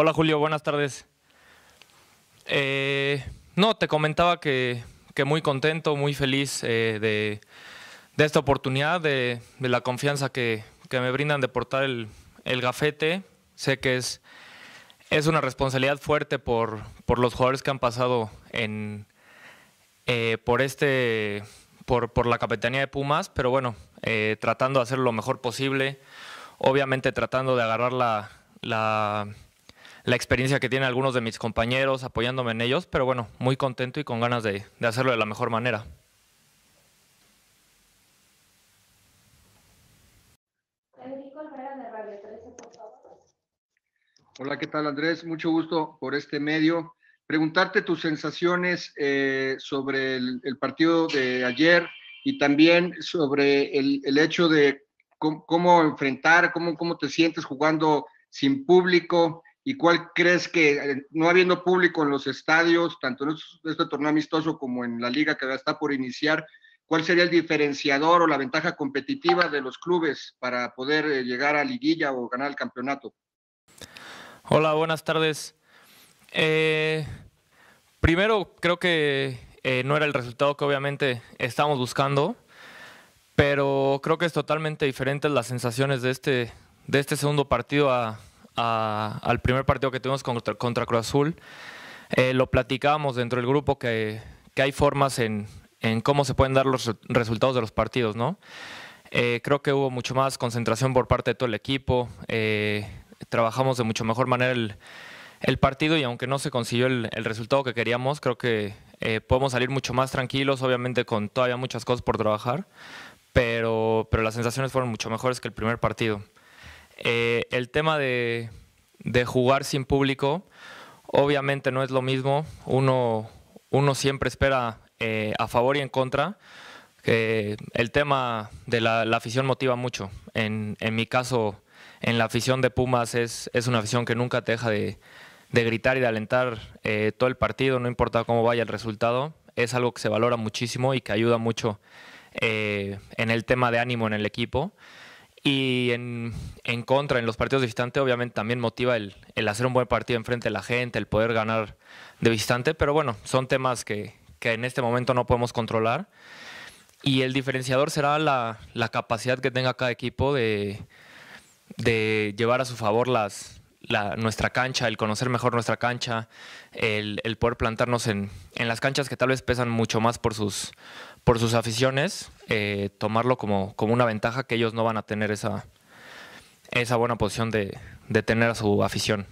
Hola Julio, buenas tardes. Eh, no, te comentaba que, muy contento, muy feliz eh, de, esta oportunidad, de, la confianza que, me brindan de portar el, gafete. Sé que es, es una responsabilidad fuerte por, por, los jugadores que han pasado en, eh, por, este, por, por, la capitanía de Pumas, pero bueno, tratando de hacer lo mejor posible, obviamente tratando de agarrar la la experiencia que tienen algunos de mis compañeros apoyándome en ellos, pero bueno, muy contento y con ganas de, de hacerlo de la mejor manera. Hola, ¿qué tal Andrés? Mucho gusto por este medio. Preguntarte tus sensaciones eh, sobre el, el, partido de ayer y también sobre el, el hecho de cómo, cómo enfrentar, cómo, cómo, te sientes jugando sin público ¿Y cuál crees que, eh, no habiendo público en los estadios, tanto en este torneo amistoso como en la liga que está por iniciar, cuál sería el diferenciador o la ventaja competitiva de los clubes para poder eh, llegar a liguilla o ganar el campeonato? Hola, buenas tardes. Eh, primero, creo que no era el resultado que obviamente estamos buscando, pero creo que es totalmente diferente las sensaciones de este, de este segundo partido a, al primer partido que tuvimos contra, Cruz Azul, eh, lo platicábamos dentro del grupo que, hay formas en, cómo se pueden dar los resultados de los partidos, ¿no? Eh, creo que hubo mucho más concentración por parte de todo el equipo, eh, trabajamos de mucho mejor manera el, partido y aunque no se consiguió el, resultado que queríamos, creo que podemos salir mucho más tranquilos, obviamente con todavía muchas cosas por trabajar, pero las sensaciones fueron mucho mejores que el primer partido. Eh, el tema de, jugar sin público, obviamente no es lo mismo. Uno, siempre espera eh, a favor y en contra. Eh, el tema de la, afición motiva mucho. En, mi caso, en la afición de Pumas es, una afición que nunca deja de, gritar y de alentar todo el partido, no importa cómo vaya el resultado. Es algo que se valora muchísimo y que ayuda mucho en el tema de ánimo en el equipo. Y en, contra, en los partidos de visitante, obviamente también motiva el, hacer un buen partido enfrente de la gente, el poder ganar de visitante, pero bueno, son temas que, que en este momento no podemos controlar. Y el diferenciador será la, capacidad que tenga cada equipo de, llevar a su favor las, nuestra cancha, el conocer mejor nuestra cancha, el, poder plantarnos en, en, las canchas que tal vez pesan mucho más por sus, por sus aficiones, eh, tomarlo como, como, una ventaja que ellos no van a tener esa, esa buena posición de, tener a su afición.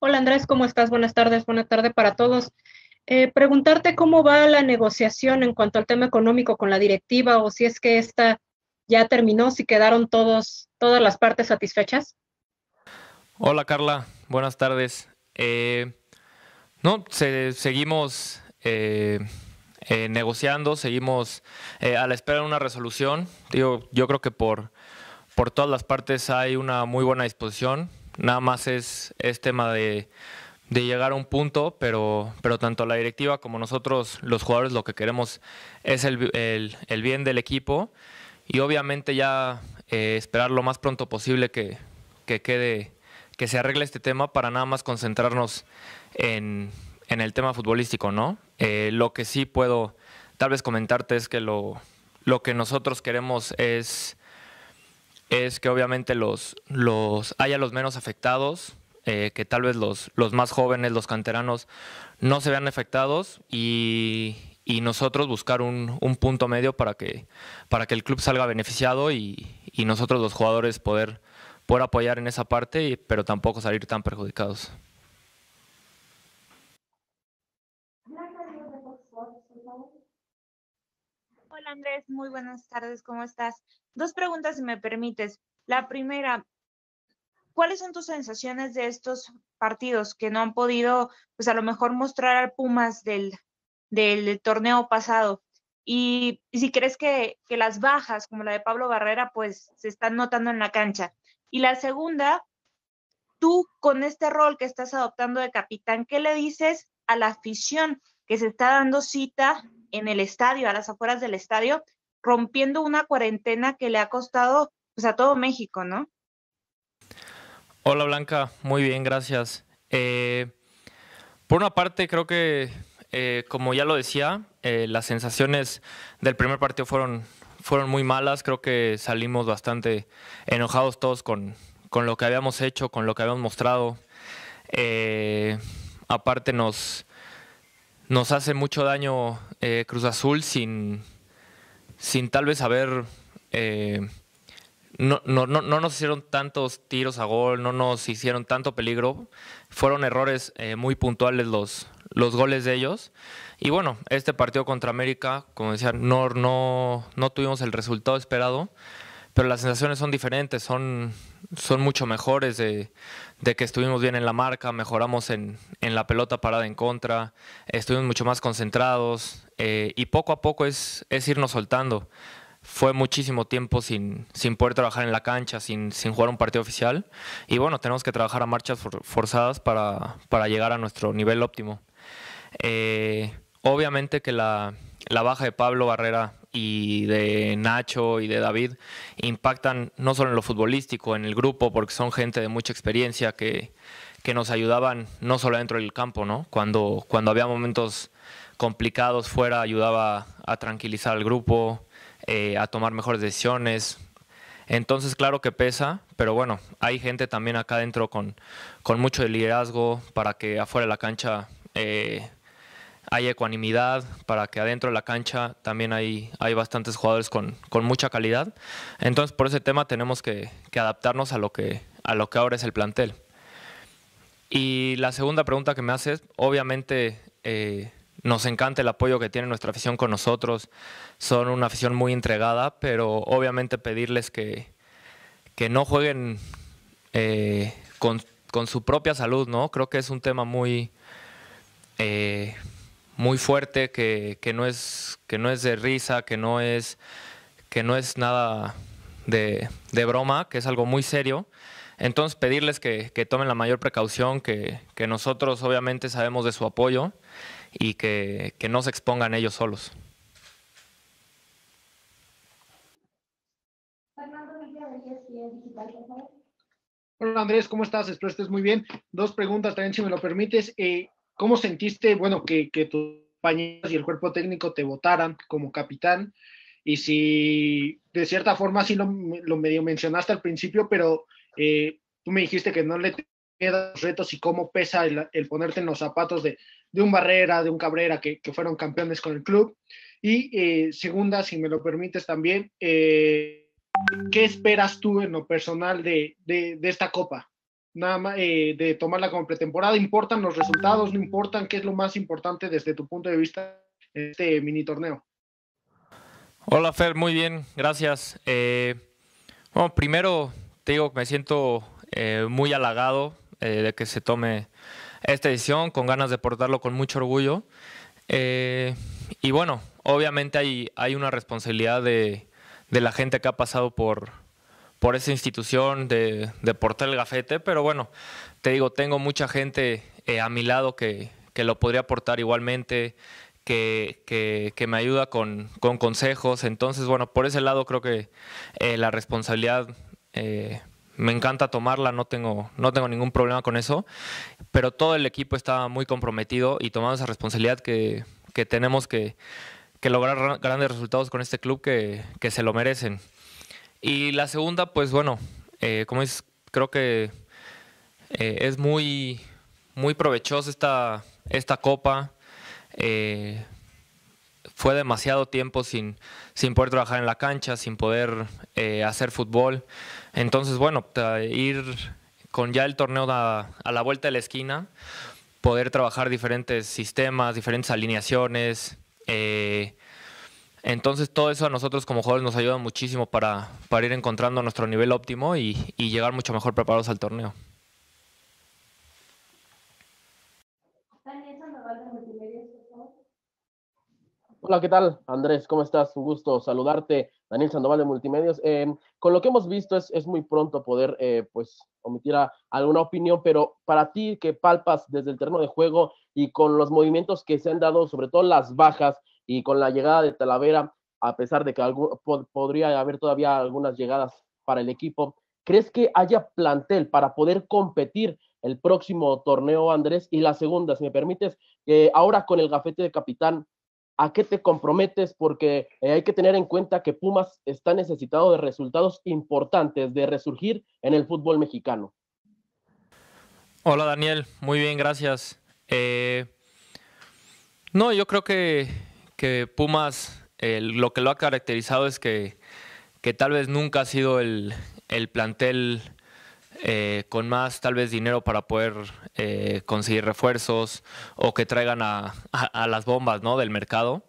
Hola Andrés, ¿cómo estás? Buenas tardes, buenas tarde para todos. Eh, preguntarte cómo va la negociación en cuanto al tema económico con la directiva o si es que esta ya terminó, si quedaron todos, todas las partes satisfechas. Hola Carla, buenas tardes. Eh, no, se, seguimos eh, eh, negociando, seguimos eh, a la espera de una resolución. yo creo que por, por todas las partes hay una muy buena disposición. Nada más es, es tema de, de llegar a un punto, pero, pero tanto la directiva como nosotros, los jugadores, lo que queremos es el, bien del equipo y obviamente ya esperar lo más pronto posible que, que, quede, que se arregle este tema para nada más concentrarnos en, el tema futbolístico, ¿no? Eh, lo que sí puedo tal vez comentarte es que lo, lo que nosotros queremos es, es que obviamente los, los haya los menos afectados, eh, que tal vez los, los más jóvenes, los canteranos, no se vean afectados y, y nosotros buscar un, punto medio para que, para que el club salga beneficiado y, y nosotros los jugadores poder, poder apoyar en esa parte, pero tampoco salir tan perjudicados. Andrés, muy buenas tardes, ¿cómo estás? Dos preguntas, si me permites. La primera, ¿cuáles son tus sensaciones de estos partidos que no han podido, pues a lo mejor mostrar al Pumas del, del torneo pasado? Y, si crees que, que las bajas, como la de Pablo Barrera, pues se están notando en la cancha. Y la segunda, tú con este rol que estás adoptando de capitán, ¿qué le dices a la afición que se está dando cita en el estadio, a las afueras del estadio, rompiendo una cuarentena que le ha costado pues, a todo México, ¿no? Hola Blanca, muy bien, gracias. Eh, por una parte, creo que, eh, como ya lo decía, eh, las sensaciones del primer partido fueron, fueron muy malas, creo que salimos bastante enojados todos con, con lo que habíamos hecho, con lo que habíamos mostrado. aparte nos, nos hace mucho daño eh, Cruz Azul sin, sin tal vez haber... Eh, no, no, nos hicieron tantos tiros a gol, no nos hicieron tanto peligro. Fueron errores eh, muy puntuales los, los goles de ellos. Y bueno, este partido contra América, como decía, no, no, no tuvimos el resultado esperado, pero las sensaciones son diferentes, son son mucho mejores de, que estuvimos bien en la marca, mejoramos en, la pelota parada en contra, estuvimos mucho más concentrados eh, y poco a poco es, es irnos soltando. Fue muchísimo tiempo sin, sin poder trabajar en la cancha, sin, jugar un partido oficial y bueno, tenemos que trabajar a marchas forzadas para, llegar a nuestro nivel óptimo. Eh, obviamente que la, la baja de Pablo Barrera y de Nacho y de David impactan no solo en lo futbolístico, en el grupo, porque son gente de mucha experiencia que, que nos ayudaban no solo dentro del campo, ¿no? Cuando, cuando había momentos complicados fuera, ayudaba a tranquilizar al grupo, eh, a tomar mejores decisiones. Entonces, claro que pesa, pero bueno, hay gente también acá adentro con, con mucho liderazgo para que afuera de la cancha eh, hay ecuanimidad, para que adentro de la cancha también hay, hay bastantes jugadores con, mucha calidad. Entonces, por ese tema tenemos que, adaptarnos a lo que, a lo que ahora es el plantel. Y la segunda pregunta que me haces, obviamente eh, nos encanta el apoyo que tiene nuestra afición con nosotros, son una afición muy entregada, pero obviamente pedirles que, no jueguen eh, con, su propia salud, ¿no? Creo que es un tema muy... Eh, muy fuerte, que, que, no es, que no es de risa, que no es, que no es nada de, de broma, que es algo muy serio. Entonces pedirles que, que tomen la mayor precaución, que, que, nosotros obviamente sabemos de su apoyo y que, que no se expongan ellos solos. Hola Andrés, ¿cómo estás? Espero estés muy bien. Dos preguntas también, si me lo permites. Eh, ¿Cómo sentiste, bueno, que, tus compañeros y el cuerpo técnico te votaran como capitán? Y si de cierta forma sí lo, medio mencionaste al principio, pero eh, tú me dijiste que no le quedan los retos y cómo pesa el, ponerte en los zapatos de, un Barrera, de un Cabrera, que, fueron campeones con el club. Y eh, segunda, si me lo permites también, eh, ¿qué esperas tú en lo personal de esta copa? nada más eh, de tomarla como pretemporada, importan los resultados, no importan qué es lo más importante desde tu punto de vista en este mini torneo. Hola Fer, muy bien, gracias. Eh, primero te digo que me siento eh, muy halagado eh, de que se tome esta edición, con ganas de portarlo con mucho orgullo. y bueno, obviamente hay, hay una responsabilidad de la gente que ha pasado por, por esa institución de, portar el gafete, pero bueno, te digo, tengo mucha gente eh, a mi lado que, lo podría aportar igualmente, que, que, me ayuda con, consejos. Entonces, bueno, por ese lado creo que eh, la responsabilidad eh, me encanta tomarla, no tengo, no tengo ningún problema con eso, pero todo el equipo está muy comprometido y tomamos esa responsabilidad que, que tenemos que, lograr grandes resultados con este club que, se lo merecen. Y la segunda, pues bueno, eh, como es, creo que eh, es muy, muy provechosa esta, esta copa. Eh, fue demasiado tiempo sin, sin poder trabajar en la cancha, sin poder hacer fútbol. Entonces, bueno, ir con ya el torneo a, la vuelta de la esquina, poder trabajar diferentes sistemas, diferentes alineaciones, eh, entonces todo eso a nosotros como jugadores nos ayuda muchísimo para, para ir encontrando nuestro nivel óptimo y, llegar mucho mejor preparados al torneo. Hola, ¿qué tal? Andrés, ¿cómo estás? Un gusto saludarte. Daniel Sandoval de Multimedios. Eh, con lo que hemos visto es, muy pronto poder eh, pues omitir alguna opinión, pero para ti que palpas desde el terreno de juego y con los movimientos que se han dado, sobre todo las bajas, y con la llegada de Talavera, a pesar de que podría haber todavía algunas llegadas para el equipo, ¿crees que haya plantel para poder competir el próximo torneo, Andrés? Y la segunda, si me permites, eh, ahora con el gafete de capitán, ¿a qué te comprometes? Porque eh, hay que tener en cuenta que Pumas está necesitado de resultados importantes, de resurgir en el fútbol mexicano. Hola Daniel, muy bien, gracias. Eh, no, yo creo que que Pumas lo que lo ha caracterizado es que, tal vez nunca ha sido el, plantel eh, con más tal vez dinero para poder eh, conseguir refuerzos o que traigan a, las bombas del mercado.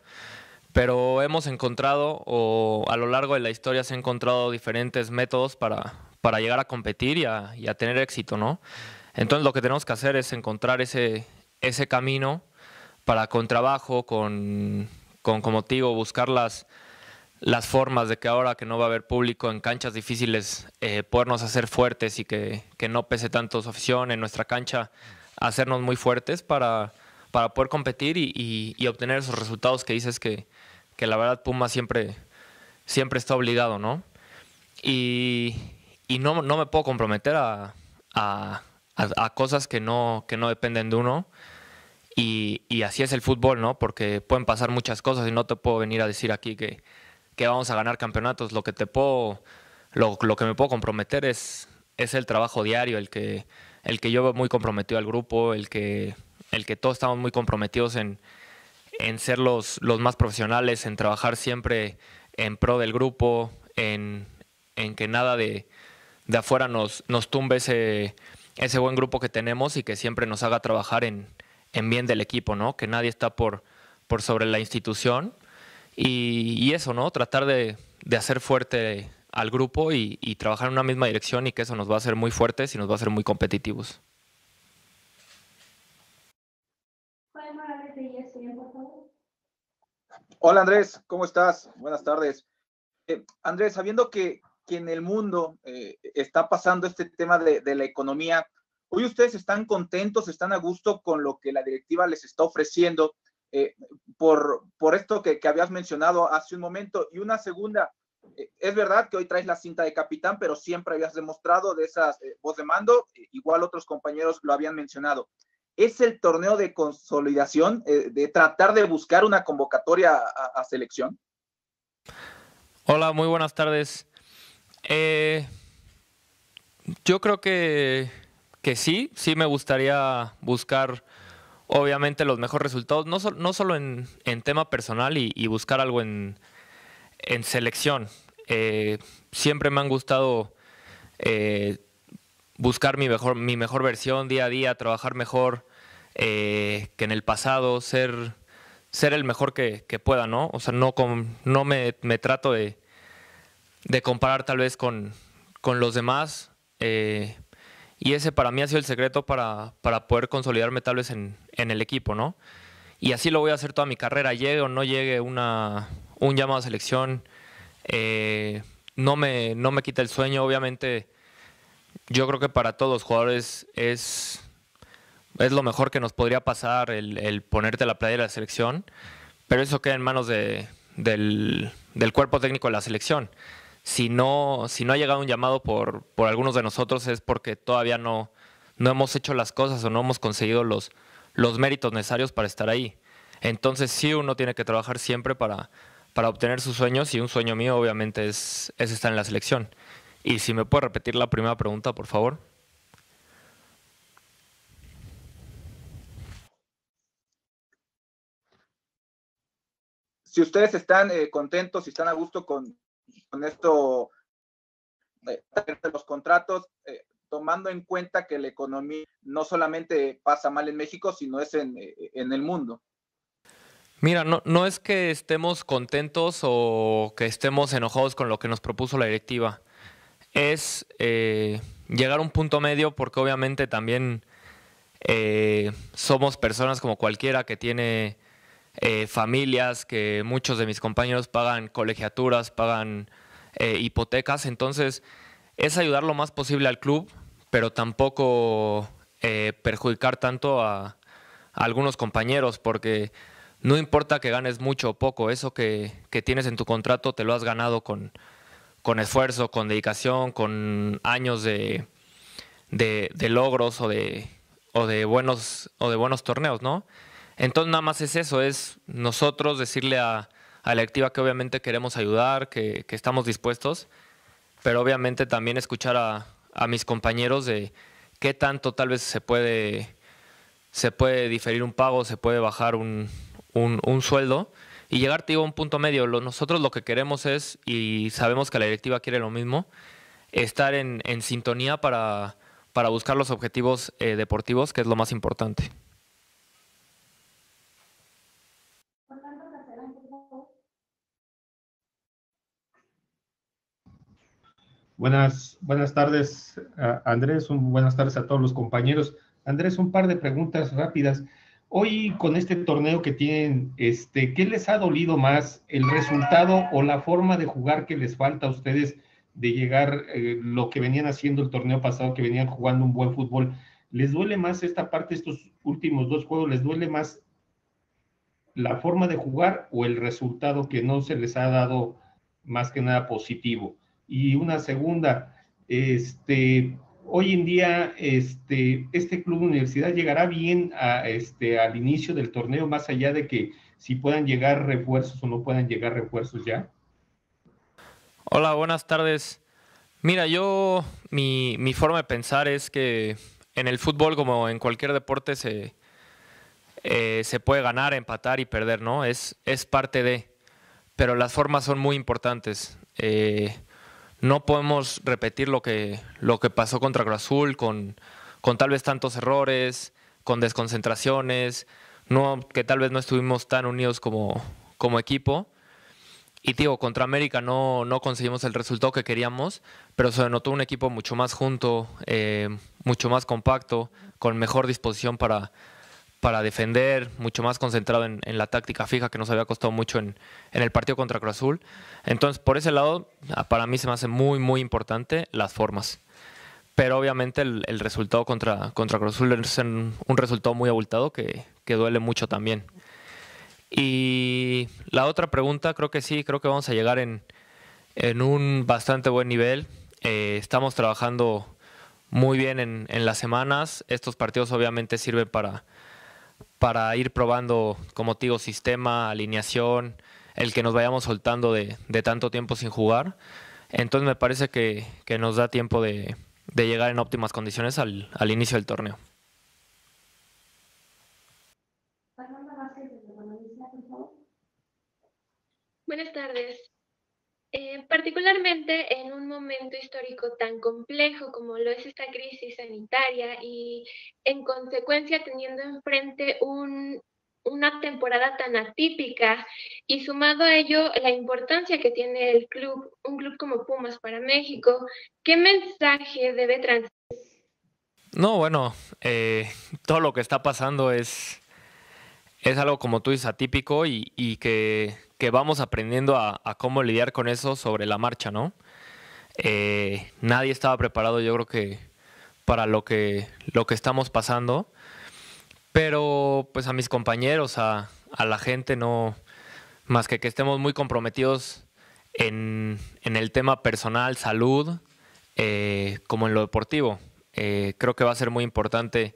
Pero hemos encontrado, o a lo largo de la historia se han encontrado diferentes métodos para, para llegar a competir y a, a, tener éxito, ¿no? Entonces lo que tenemos que hacer es encontrar ese, ese camino para con trabajo, con, con, como digo, buscar las, las formas de que ahora que no va a haber público en canchas difíciles, eh, podernos hacer fuertes y que, no pese tanto su afición en nuestra cancha, hacernos muy fuertes para, para poder competir y, obtener esos resultados que dices que, que la verdad Puma siempre, siempre está obligado, ¿no? Y, no, me puedo comprometer a, cosas que no, que no dependen de uno. Y, así es el fútbol, ¿no? Porque pueden pasar muchas cosas y no te puedo venir a decir aquí que, vamos a ganar campeonatos. Lo que te puedo, lo, que me puedo comprometer es, es el trabajo diario, el que, el que yo veo muy comprometido al grupo, el que, el que todos estamos muy comprometidos en, en ser los, los más profesionales, en trabajar siempre en pro del grupo, en, en que nada de, de afuera nos, nos tumbe ese, ese buen grupo que tenemos y que siempre nos haga trabajar en, en bien del equipo, ¿no? Que nadie está por, por sobre la institución. Y, eso, ¿no? Tratar de, hacer fuerte al grupo y, trabajar en una misma dirección y que eso nos va a hacer muy fuertes y nos va a hacer muy competitivos. Hola Andrés, ¿cómo estás? Buenas tardes. Eh, Andrés, sabiendo que, en el mundo eh, está pasando este tema de, de la economía, Hoy ustedes están contentos, están a gusto con lo que la directiva les está ofreciendo eh, por, por esto que, habías mencionado hace un momento. Y una segunda, eh, es verdad que hoy traes la cinta de capitán, pero siempre habías demostrado de esas eh, voz de mando, igual otros compañeros lo habían mencionado. ¿Es el torneo de consolidación, de tratar de buscar una convocatoria a selección? Hola, muy buenas tardes. yo creo que que sí, sí me gustaría buscar obviamente los mejores resultados, no, no solo en, tema personal y, buscar algo en, selección. Eh, siempre me han gustado eh, buscar mi mejor, mi mejor versión día a día, trabajar mejor eh, que en el pasado, ser, ser el mejor que, pueda, ¿no? O sea, no, con, no me, trato de, comparar tal vez con, los demás. Y ese para mí ha sido el secreto para, poder consolidarme tal vez en, el equipo, ¿no? Y así lo voy a hacer toda mi carrera, llegue o no llegue una, un llamado a selección, eh, no, me, no me quita el sueño, obviamente yo creo que para todos los jugadores es, es lo mejor que nos podría pasar el, ponerte la playa de la selección, pero eso queda en manos de, del, del cuerpo técnico de la selección si no, si no ha llegado un llamado por, por algunos de nosotros es porque todavía no, no hemos hecho las cosas o no hemos conseguido los, los méritos necesarios para estar ahí. Entonces sí uno tiene que trabajar siempre para, para obtener sus sueños y un sueño mío obviamente es, es estar en la selección. Y si me puede repetir la primera pregunta, por favor. Si ustedes están eh, contentos, si están a gusto con, con esto eh, de los contratos, eh, tomando en cuenta que la economía no solamente pasa mal en México, sino es eh, en, el mundo. Mira, no, no es que estemos contentos o que estemos enojados con lo que nos propuso la directiva. Es llegar a un punto medio porque obviamente también somos personas como cualquiera que tiene eh, familias, que muchos de mis compañeros pagan colegiaturas, pagan eh, hipotecas, entonces es ayudar lo más posible al club, pero tampoco eh, perjudicar tanto a, algunos compañeros, porque no importa que ganes mucho o poco, eso que, tienes en tu contrato te lo has ganado con, con esfuerzo, con dedicación, con años de, de, de logros o de, o de buenos o de buenos torneos, ¿no? Entonces nada más es eso, es nosotros decirle a, la directiva que obviamente queremos ayudar, que, estamos dispuestos, pero obviamente también escuchar a, mis compañeros de qué tanto tal vez se puede, se puede diferir un pago, se puede bajar un, sueldo y llegar a un punto medio. nosotros lo que queremos es, y sabemos que la directiva quiere lo mismo, estar en, sintonía para, para, buscar los objetivos eh, deportivos, que es lo más importante. Buenas, buenas tardes, Andrés. buenas tardes a todos los compañeros. Andrés, un par de preguntas rápidas. Hoy con este torneo que tienen, este, ¿qué les ha dolido más, el resultado o la forma de jugar que les falta a ustedes de llegar eh, lo que venían haciendo el torneo pasado, que venían jugando un buen fútbol? ¿Les duele más esta parte, estos últimos dos juegos, les duele más la forma de jugar o el resultado que no se les ha dado más que nada positivo. Y una segunda, este, hoy en día este, este club universidad llegará bien a, este, al inicio del torneo, más allá de que si puedan llegar refuerzos o no puedan llegar refuerzos ya. Hola, buenas tardes. Mira, yo mi, mi forma de pensar es que en el fútbol, como en cualquier deporte, se, eh, se puede ganar, empatar y perder, ¿no? Es, es parte de. Pero las formas son muy importantes. Eh, no podemos repetir lo que, lo que pasó contra Cruz Azul, con, con tal vez tantos errores, con desconcentraciones, que tal vez no estuvimos tan unidos como, como equipo. Y digo, contra América no, no conseguimos el resultado que queríamos, pero se notó un equipo mucho más junto, eh, mucho más compacto, con mejor disposición para, para defender, mucho más concentrado en, la táctica fija que nos había costado mucho en, el partido contra Cruz Azul. Entonces, por ese lado, ah, para mí se me hace muy, muy importante las formas. Pero obviamente el, resultado contra, contra Cruz Azul es un, resultado muy abultado que, duele mucho también. Y la otra pregunta, creo que sí, creo que vamos a llegar en, un bastante buen nivel. Eh, estamos trabajando muy bien en las semanas. Estos partidos obviamente sirven para para ir probando, como te digo, sistema, alineación, el que nos vayamos soltando de, tanto tiempo sin jugar. Entonces me parece que, nos da tiempo de, de, llegar en óptimas condiciones al, al inicio del torneo. Buenas tardes. Eh, particularmente en un momento histórico tan complejo como lo es esta crisis sanitaria y en consecuencia teniendo enfrente una temporada tan atípica y sumado a ello la importancia que tiene el club, un club como Pumas para México, ¿qué mensaje debe transmitir? No, bueno, eh, todo lo que está pasando es, es algo como tú dices atípico y que que vamos aprendiendo a, cómo lidiar con eso sobre la marcha, ¿no? Eh, nadie estaba preparado, yo creo que, para lo que, lo que estamos pasando. Pero pues a mis compañeros, a, la gente, no, más que que estemos muy comprometidos en, el tema personal, salud, eh, como en lo deportivo. Eh, creo que va a ser muy importante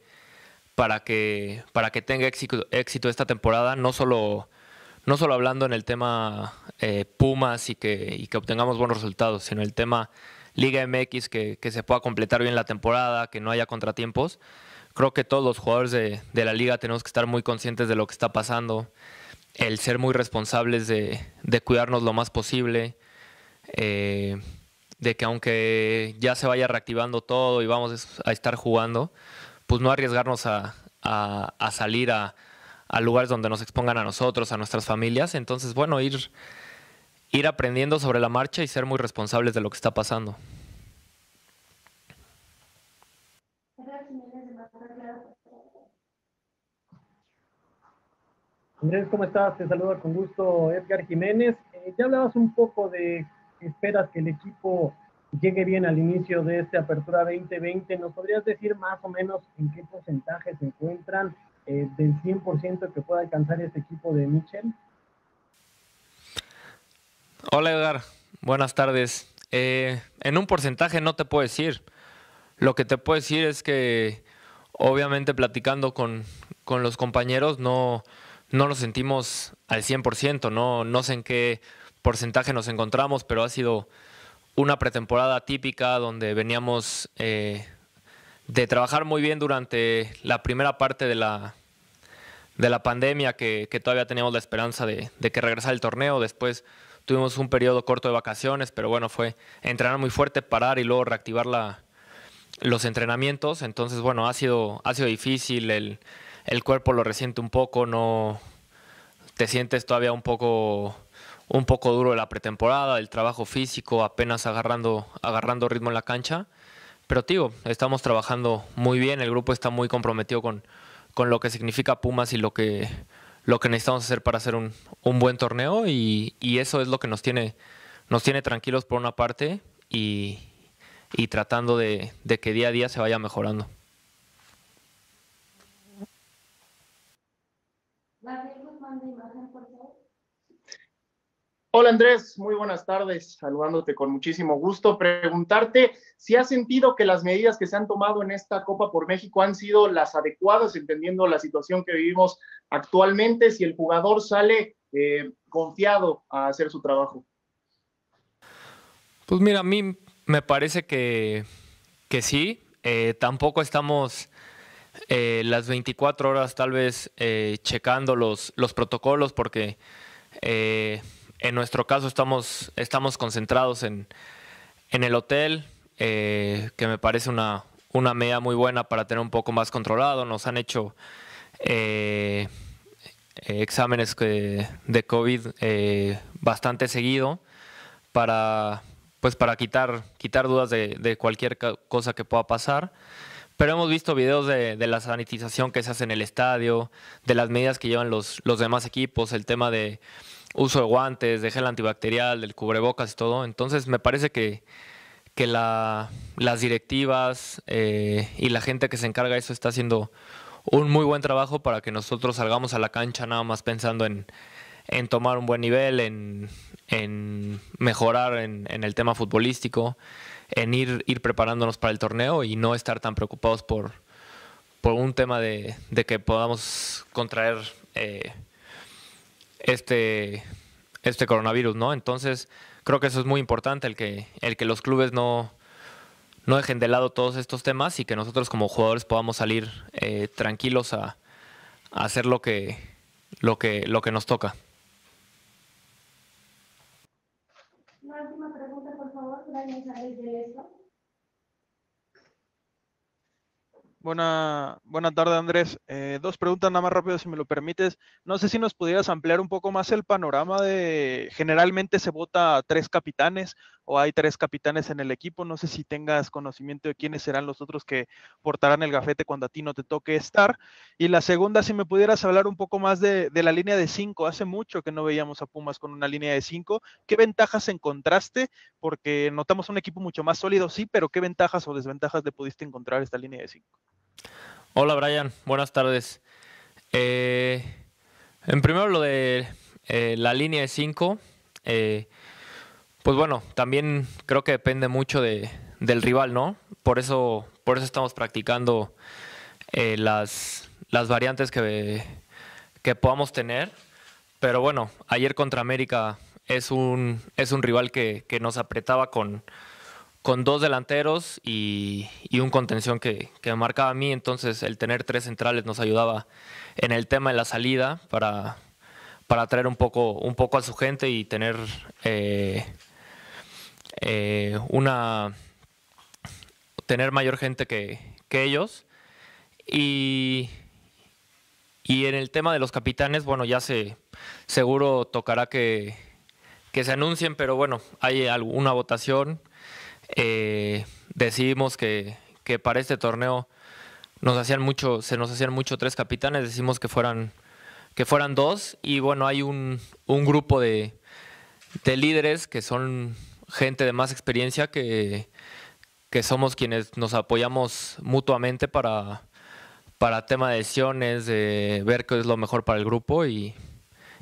para que, para que tenga éxito, éxito esta temporada, no solo no solo hablando en el tema eh, Pumas y que, obtengamos buenos resultados, sino el tema Liga MX, que, se pueda completar bien la temporada, que no haya contratiempos. Creo que todos los jugadores de, la liga tenemos que estar muy conscientes de lo que está pasando, el ser muy responsables de, cuidarnos lo más posible, eh, de que aunque ya se vaya reactivando todo y vamos a estar jugando, pues no arriesgarnos a salir a a lugares donde nos expongan a nosotros, a nuestras familias. Entonces, bueno, ir, ir aprendiendo sobre la marcha y ser muy responsables de lo que está pasando. Andrés, ¿cómo estás? Te saluda con gusto Edgar Jiménez. Eh, ya hablabas un poco de esperas que el equipo llegue bien al inicio de esta apertura 2020. ¿Nos podrías decir más o menos en qué porcentaje se encuentran? Eh, del 100% que pueda alcanzar este equipo de Michel? Hola Edgar, buenas tardes. Eh, en un porcentaje no te puedo decir. Lo que te puedo decir es que obviamente platicando con, los compañeros no, no nos sentimos al 100%, no, no sé en qué porcentaje nos encontramos, pero ha sido una pretemporada típica donde veníamos eh, de trabajar muy bien durante la primera parte de la, de la pandemia, que, todavía teníamos la esperanza de, de, que regresara el torneo. Después tuvimos un periodo corto de vacaciones, pero bueno, fue entrenar muy fuerte, parar y luego reactivar la, los entrenamientos. Entonces, bueno, ha sido, ha sido difícil, el, el cuerpo lo resiente un poco, no te sientes todavía un poco un poco duro de la pretemporada, el trabajo físico, apenas agarrando, agarrando ritmo en la cancha. Pero tío, estamos trabajando muy bien, el grupo está muy comprometido con, con lo que significa Pumas y lo que, lo que necesitamos hacer para hacer un, buen torneo y, eso es lo que nos tiene, nos tiene tranquilos por una parte y, tratando de, que día a día se vaya mejorando. imagen, por Hola Andrés, muy buenas tardes, saludándote con muchísimo gusto. Preguntarte si has sentido que las medidas que se han tomado en esta Copa por México han sido las adecuadas, entendiendo la situación que vivimos actualmente, si el jugador sale eh, confiado a hacer su trabajo. Pues mira, a mí me parece que, sí, eh, tampoco estamos... Eh, las 24 horas tal vez checando los, los protocolos porque en nuestro caso estamos, estamos concentrados en, el hotel, eh, que me parece una, una medida muy buena para tener un poco más controlado. Nos han hecho eh, exámenes de COVID eh, bastante seguido para, pues para quitar, quitar dudas de, cualquier cosa que pueda pasar. Pero hemos visto videos de, de, la sanitización que se hace en el estadio, de las medidas que llevan los, los demás equipos, el tema de uso de guantes, de gel antibacterial, del cubrebocas y todo. Entonces me parece que, las directivas eh, y la gente que se encarga de eso está haciendo un muy buen trabajo para que nosotros salgamos a la cancha nada más pensando en, tomar un buen nivel, en, mejorar en, el tema futbolístico, en ir, ir preparándonos para el torneo y no estar tan preocupados por, por un tema de, que podamos contraer... Eh, este, este coronavirus, ¿no? Entonces, creo que eso es muy importante, el que, el que los clubes no, no dejen de lado todos estos temas y que nosotros como jugadores podamos salir eh, tranquilos a, hacer lo que, lo, que, lo que nos toca. Una última pregunta, por favor, gracias Buena, buena tarde, Andrés. Eh, dos preguntas nada más rápido, si me lo permites. No sé si nos pudieras ampliar un poco más el panorama de, generalmente se vota a tres capitanes o hay tres capitanes en el equipo. No sé si tengas conocimiento de quiénes serán los otros que portarán el gafete cuando a ti no te toque estar. Y la segunda, si me pudieras hablar un poco más de, la línea de cinco. Hace mucho que no veíamos a Pumas con una línea de cinco. ¿Qué ventajas encontraste? Porque notamos un equipo mucho más sólido, sí, pero ¿qué ventajas o desventajas le pudiste encontrar esta línea de cinco? Hola Brian, buenas tardes. Eh, en primero lo de eh, la línea de 5, eh, pues bueno, también creo que depende mucho del rival, ¿no? Por eso, por eso estamos practicando las, variantes que, que podamos tener. Pero bueno, ayer contra América es un, es un rival que nos apretaba con, con dos delanteros y, un contención que, que, marcaba a mí. Entonces, el tener tres centrales nos ayudaba en el tema de la salida para, para atraer un poco, un poco a su gente y tener eh, eh, una tener mayor gente que, ellos. Y, en el tema de los capitanes, bueno, ya se seguro tocará que, se anuncien, pero bueno, hay una votación eh, decidimos que, para este torneo nos hacían mucho, se nos hacían mucho tres capitanes, decimos que fueran, que fueran dos y bueno, hay un, un grupo de, de líderes que son gente de más experiencia que, somos quienes nos apoyamos mutuamente para, para tema de decisiones, de ver qué es lo mejor para el grupo y,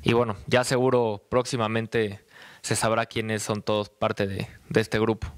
bueno, ya seguro próximamente se sabrá quiénes son todos parte de este grupo.